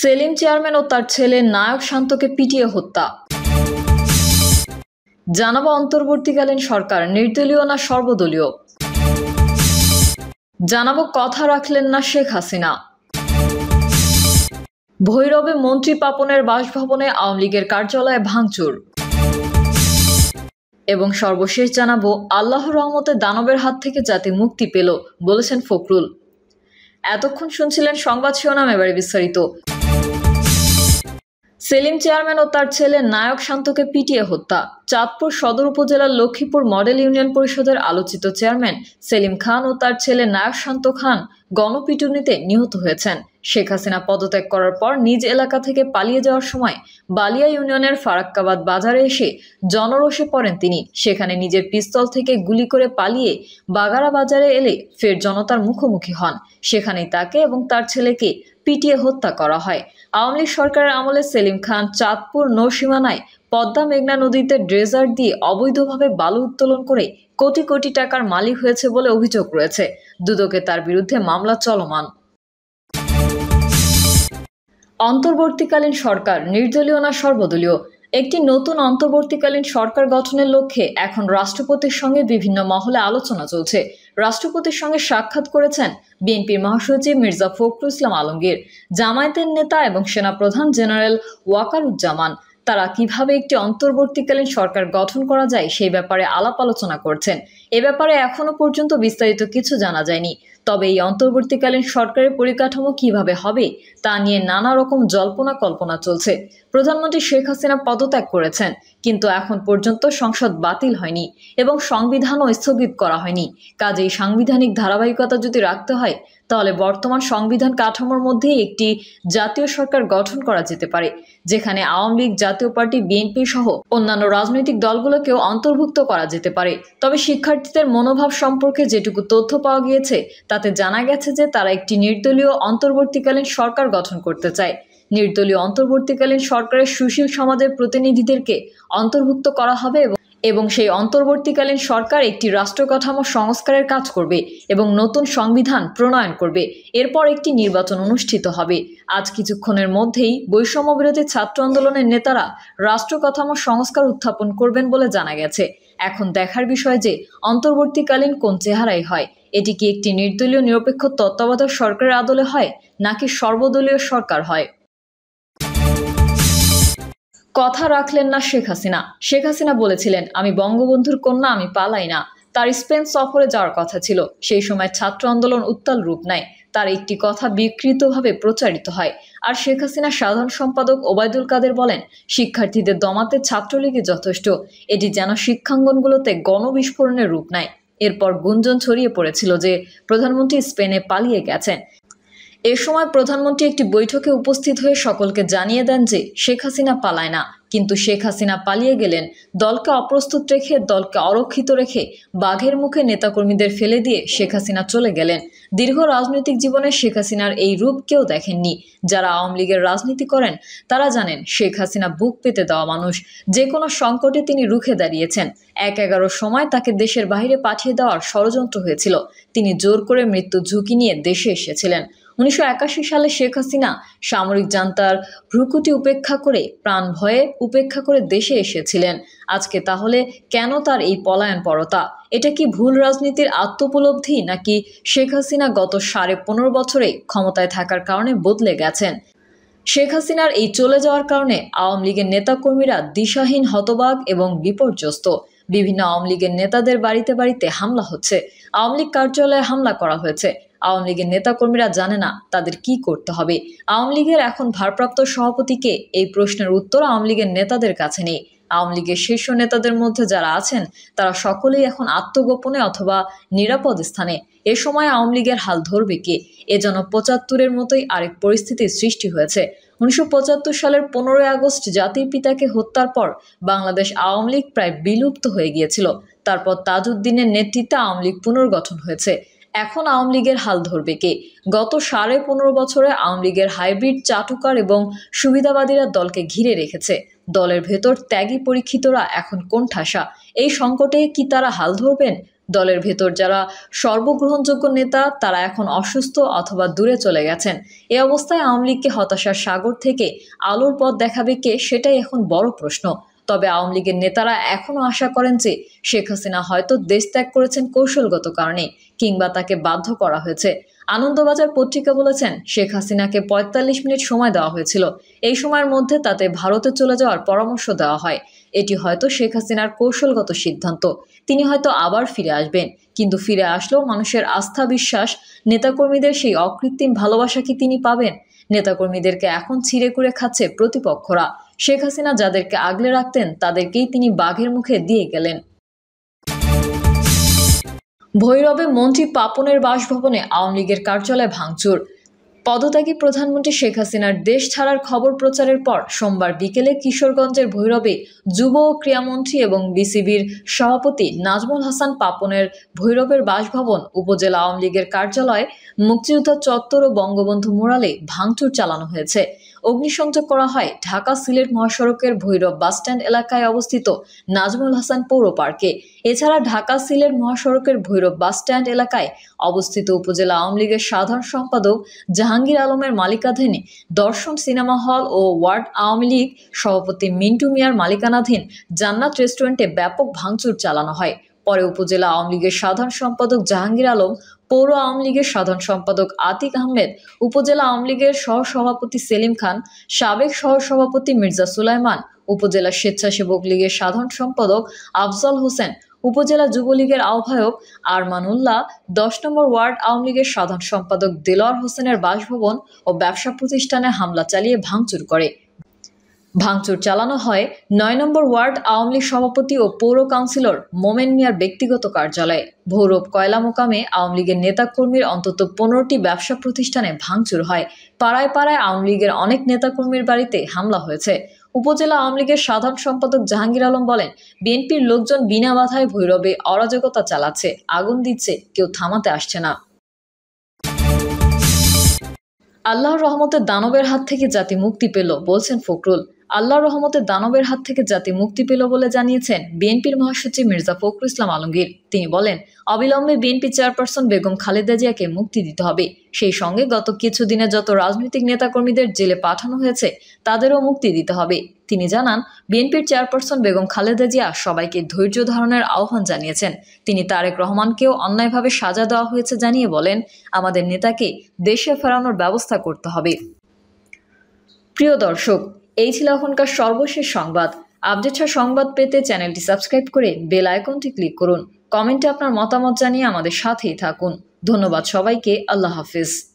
Selim chairman ও তার ছেলে নায়ক শান্তকে পিটিয়ে হত্যা জানাবো অন্তর্বর্তীকালীন সরকার নির্দলীয় না সর্বদলীয় জানাবো কথা রাখলেন না শেখ হাসিনা ভৈরবে মন্ত্রী পাপনের বাসভবনে আওয়ামী লীগের কার্যালয়ে ভাঙচুর এবং সর্বশেষ জানাবো আল্লাহ রহমতে দানবের হাত থেকে জাতি মুক্তি পেল বলেছেন ফখরুল এতক্ষণ শুনছিলেন সংবাদ শিরোনাম এবারে বিস্তারিত সেলিম চেয়ারম্যান ও তার ছেলে নায়ক শান্তকে পিটিয়ে হত্যা চাঁদপুর সদর উপজেলার লক্ষ্মীপুর মডেল ইউনিয়ন পরিষদের আলোচিত চেয়ারম্যান সেলিম খান ও তার ছেলে নায়ক শান্ত খান গণপিটুনিতে নিহত হয়েছেন শেখ হাসিনা পদত্যাগ করার পর নিজ এলাকা থেকে পালিয়ে যাওয়ার সময় বালিয়া ইউনিয়নের ফারাক্কাবাদ বাজারে এসে জনরোষে পড়েন তিনি সেখানে নিজের পিস্তল থেকে গুলি করে পালিয়ে বাগারা বাজারে এলে ফের জনতার মুখোমুখি হন সেখানেই তাকে এবং তার ছেলেকে পিটিয়ে হত্যা করা হয় আওয়ামী লীগ সরকারের আমলে সেলিম খান চাঁদপুর নৌসীমানায় পদ্মা মেঘনা নদীতে ড্রেজার দিয়ে অবৈধভাবে বালু উত্তোলন করে কোটি কোটি টাকার মালিক হয়েছে বলে অভিযোগ রয়েছে দুদকে তার বিরুদ্ধে মামলা চলমান অন্তর্বর্তীকালীন সরকার নির্দলীয় না সর্বদলীয় একটি নতুন অন্তর্বর্তীকালীন সরকার গঠনের লক্ষ্যে এখন রাষ্ট্রপতির সঙ্গে বিভিন্ন মহলে আলোচনা চলছে রাষ্ট্রপতির সঙ্গে সাক্ষাৎ করেছেন বিএনপির মহাসচিব মির্জা ফখরুল ইসলাম আলমগীর জামায়াতের নেতা এবং সেনাপ্রধান জেনারেল ওয়াকারুজ্জামান তারা কিভাবে একটি অন্তর্বর্তীকালীন সরকার গঠন করা যায় সেই ব্যাপারে আলাপ আলোচনা করছেন এ ব্যাপারে এখনো পর্যন্ত বিস্তারিত কিছু জানা যায়নি তবে এই অন্তর্বর্তীকালীন সরকারের পরিকাঠামো কিভাবে হবে তা নিয়ে নানা রকম জল্পনা কল্পনা চলছে প্রধানমন্ত্রী শেখ হাসিনা পদত্যাগ করেছেন কিন্তু এখন পর্যন্ত সংসদ বাতিল হয়নি এবং সংবিধানও স্থগিত করা হয়নি কাজেই সাংবিধানিক ধারাবাহিকতা যদি রাখতে হয় তাহলে বর্তমান সংবিধান কাঠামোর মধ্যে একটি জাতীয় সরকার গঠন করা যেতে পারে যেখানে আওয়ামী লীগ জাতীয় পার্টি বিএনপি সহ অন্যান্য রাজনৈতিক দলগুলোকেও অন্তর্ভুক্ত করা যেতে পারে তবে শিক্ষার্থীদের মনোভাব সম্পর্কে যেটুকু তথ্য পাওয়া গিয়েছে তা তাতে জানা গেছে যে তারা একটি নির্দলীয় অন্তর্বর্তীকালীন সরকার গঠন করতে চায় নির্দলীয় অন্তর্বর্তীকালীন সরকারের সুশীল সমাজের প্রতিনিধিদেরকে অন্তর্ভুক্ত করা হবে এবং সেই অন্তর্বর্তীকালীন সরকার একটি রাষ্ট্রকাঠামো সংস্কারের কাজ করবে এবং নতুন সংবিধান প্রণয়ন করবে এরপর একটি নির্বাচন অনুষ্ঠিত হবে আজ কিছুক্ষণের মধ্যেই বৈষম্যবিরোধী ছাত্র আন্দোলনের নেতারা রাষ্ট্রকাঠামো সংস্কার উত্থাপন করবেন বলে জানা গেছে এখন দেখার বিষয় যে অন্তর্বর্তীকালীন কোন চেহারাই হয় এটি কি একটি নির্দলীয় নিরপেক্ষ তত্ত্বাবধায়ক সরকারের আদলে হয় নাকি সর্বদলীয় সরকার হয় কথা রাখলেন না শেখ হাসিনা শেখ হাসিনা বলেছিলেন আমি বঙ্গবন্ধুর কন্যা আমি পালাই না তার স্পেন সফরে যাওয়ার কথা ছিল সেই সময় ছাত্র আন্দোলন উত্তাল রূপ নেয় তার একটি কথা বিকৃতভাবে প্রচারিত হয় আর শেখ হাসিনা সাধারণ সম্পাদক ওবায়দুল কাদের বলেন শিক্ষার্থীদের দমাতে ছাত্রলীগই যথেষ্ট এটি যেন শিক্ষাঙ্গনগুলোতে গণবিস্ফোরণের রূপ নেয় এরপর গুঞ্জন ছড়িয়ে পড়েছিল যে প্রধানমন্ত্রী স্পেনে পালিয়ে গেছেন এ সময় প্রধানমন্ত্রী একটি বৈঠকে উপস্থিত হয়ে সকলকে জানিয়ে দেন যে শেখ হাসিনা পালায় না কিন্তু শেখ হাসিনা পালিয়ে গেলেন দলকে অপ্রস্তুত রেখে দলকে অরক্ষিত রেখে বাঘের মুখে নেতাকর্মীদের ফেলে দিয়ে শেখ হাসিনা চলে গেলেন দীর্ঘ রাজনৈতিক জীবনে শেখ হাসিনার এই রূপ কেউ দেখেননি যারা আওয়ামী লীগের রাজনীতি করেন তারা জানেন শেখ হাসিনা বুক পেতে দেওয়া মানুষ যে কোনো সংকটে তিনি রুখে দাঁড়িয়েছেন এক এগারো সময় তাকে দেশের বাইরে পাঠিয়ে দেওয়ার ষড়যন্ত্র হয়েছিল তিনি জোর করে মৃত্যু ঝুঁকি নিয়ে দেশে এসেছিলেন উনিশশো সালে শেখ হাসিনা সামরিক জান্তার ভ্রুকুটি উপেক্ষা করে প্রাণ ভয়ে উপেক্ষা করে দেশে এসেছিলেন আজকে তাহলে কেন তার এই পলায়ন পরতা এটা কি ভুল রাজনীতির আত্মোপলব্ধি নাকি শেখ হাসিনা গত সাড়ে পনেরো বছরে ক্ষমতায় থাকার কারণে বদলে গেছেন শেখ হাসিনার এই চলে যাওয়ার কারণে আওয়ামী লীগের নেতাকর্মীরা দিশাহীন হতবাগ এবং বিপর্যস্ত বিভিন্ন আওয়ামী লীগের নেতাদের বাড়িতে বাড়িতে হামলা হচ্ছে আওয়ামী লীগ কার্যালয়ে হামলা করা হয়েছে আওয়ামী লীগের নেতাকর্মীরা জানে না তাদের কি করতে হবে আওয়ামী লীগের এখন ভারপ্রাপ্ত সভাপতিকে এই প্রশ্নের উত্তর আওয়ামী লীগের নেতাদের কাছে নেই আওয়ামী লীগের শীর্ষ নেতাদের মধ্যে যারা আছেন তারা সকলেই এখন আত্মগোপনে অথবা নিরাপদ স্থানে এ সময় আওয়ামী লীগের হাল ধরবে কে এ যেন পঁচাত্তরের মতোই আরেক পরিস্থিতির সৃষ্টি হয়েছে উনিশশো সালের পনেরোই আগস্ট জাতির পিতাকে হত্যার পর বাংলাদেশ আওয়ামী লীগ প্রায় বিলুপ্ত হয়ে গিয়েছিল তারপর তাজউদ্দিনের নেতৃত্বে আওয়ামী লীগ পুনর্গঠন হয়েছে এখন আওয়ামী লীগের হাল ধরবে কে গত সাড়ে পনেরো বছরে আওয়ামী লীগের হাইব্রিড চাটুকার এবং সুবিধাবাদীরা দলকে ঘিরে রেখেছে দলের ভেতর ত্যাগী পরীক্ষিতরা এখন কোন ঠাসা এই সংকটে কি তারা হাল ধরবেন দলের ভেতর যারা সর্বগ্রহণযোগ্য নেতা তারা এখন অসুস্থ অথবা দূরে চলে গেছেন এ অবস্থায় আওয়ামী লীগকে হতাশার সাগর থেকে আলোর পথ দেখাবে কে সেটাই এখন বড় প্রশ্ন তবে আওয়ামী লীগের নেতারা এখনও আশা করেন যে শেখ হাসিনা হয়তো দেশ ত্যাগ করেছেন কৌশলগত কারণে কিংবা তাকে বাধ্য করা হয়েছে আনন্দবাজার পত্রিকা বলেছেন শেখ হাসিনাকে পঁয়তাল্লিশ মিনিট সময় দেওয়া হয়েছিল এই সময়ের মধ্যে তাতে ভারতে চলে যাওয়ার পরামর্শ দেওয়া হয় এটি হয়তো শেখ হাসিনার কৌশলগত সিদ্ধান্ত তিনি হয়তো আবার ফিরে আসবেন কিন্তু ফিরে আসলেও মানুষের আস্থা বিশ্বাস নেতাকর্মীদের সেই অকৃত্রিম ভালোবাসা কি তিনি পাবেন নেতাকর্মীদেরকে এখন ছিঁড়ে করে খাচ্ছে প্রতিপক্ষরা শেখ হাসিনা যাদেরকে আগলে রাখতেন তাদেরকেই তিনি বাঘের মুখে দিয়ে গেলেন ভৈরবে মন্ত্রী পাপনের বাসভবনে আওয়ামী লীগের কার্যালয়ে ভাঙচুর পদত্যাগী প্রধানমন্ত্রী শেখ হাসিনার দেশ ছাড়ার খবর প্রচারের পর সোমবার বিকেলে কিশোরগঞ্জের ভৈরবে যুব ও ক্রীড়ামন্ত্রী এবং বিসিবির সভাপতি নাজমুল হাসান পাপনের ভৈরবের বাসভবন উপজেলা আওয়ামী লীগের কার্যালয়ে মুক্তিযোদ্ধা চত্বর ও বঙ্গবন্ধু মোড়ালে ভাঙচুর চালানো হয়েছে অগ্নিসংযোগ করা হয় ঢাকা সিলেট মহাসড়কের ভৈরব বাসস্ট্যান্ড এলাকায় অবস্থিত নাজমুল হাসান পৌর পার্কে এছাড়া ঢাকা সিলেট মহাসড়কের ভৈরব বাসস্ট্যান্ড এলাকায় অবস্থিত উপজেলা আওয়ামী লীগের সাধারণ সম্পাদক জাহাঙ্গীর আলমের মালিকাধীনে দর্শন সিনেমা হল ও ওয়ার্ড আওয়ামী লীগ সভাপতি মিন্টু মিয়ার মালিকানাধীন জান্নাত রেস্টুরেন্টে ব্যাপক ভাঙচুর চালানো হয় পরে উপজেলা আওয়ামী লীগের সাধারণ সম্পাদক জাহাঙ্গীর আলম পৌর আওয়ামী লীগের সাধারণ সম্পাদক আতিক আহমেদ উপজেলা আওয়ামী লীগের সহসভাপতি সেলিম খান সাবেক সহসভাপতি মির্জা সুলাইমান উপজেলা স্বেচ্ছাসেবক লীগের সাধারণ সম্পাদক আফজল হোসেন উপজেলা যুবলীগের আহ্বায়ক আরমান উল্লাহ দশ নম্বর ওয়ার্ড আওয়ামী লীগের সাধারণ সম্পাদক দেলোয়ার হোসেনের বাসভবন ও ব্যবসা প্রতিষ্ঠানে হামলা চালিয়ে ভাঙচুর করে ভাঙচুর চালানো হয় নয় নম্বর ওয়ার্ড আওয়ামী লীগ সভাপতি ও পৌর কাউন্সিলর মোমেন মিয়ার ব্যক্তিগত কার্যালয়ে ভৈরব কয়লা মোকামে আওয়ামী লীগের নেতাকর্মীর অন্তত পনেরোটি ব্যবসা প্রতিষ্ঠানে ভাঙচুর হয় পাড়ায় পাড়ায় আওয়ামী লীগের অনেক নেতাকর্মীর বাড়িতে হামলা হয়েছে উপজেলা আওয়ামী লীগের সাধারণ সম্পাদক জাহাঙ্গীর আলম বলেন বিএনপির লোকজন বিনা বাধায় ভৈরবে অরাজকতা চালাচ্ছে আগুন দিচ্ছে কেউ থামাতে আসছে না আল্লাহর রহমতের দানবের হাত থেকে জাতি মুক্তি পেল বলছেন ফখরুল আল্লাহ রহমতে দানবের হাত থেকে জাতি মুক্তি পেল বলে জানিয়েছেন বিএনপির মহাসচিব মির্জা ফখরুল ইসলাম আলমগীর তিনি বলেন অবিলম্বে বিএনপি চেয়ারপারসন বেগম খালেদা জিয়াকে মুক্তি দিতে হবে সেই সঙ্গে গত কিছুদিনে যত রাজনৈতিক নেতাকর্মীদের জেলে পাঠানো হয়েছে তাদেরও মুক্তি দিতে হবে তিনি জানান বিএনপির চেয়ারপারসন বেগম খালেদা জিয়া সবাইকে ধৈর্য ধারণের আহ্বান জানিয়েছেন তিনি তারেক রহমানকেও অন্যায়ভাবে সাজা দেওয়া হয়েছে জানিয়ে বলেন আমাদের নেতাকে দেশে ফেরানোর ব্যবস্থা করতে হবে প্রিয় দর্শক এই ছিল এখনকার সর্বশেষ সংবাদ আপডেট সংবাদ পেতে চ্যানেলটি সাবস্ক্রাইব করে বেল আইকনটি ক্লিক করুন কমেন্টে আপনার মতামত জানিয়ে আমাদের সাথেই থাকুন ধন্যবাদ সবাইকে আল্লাহ হাফিজ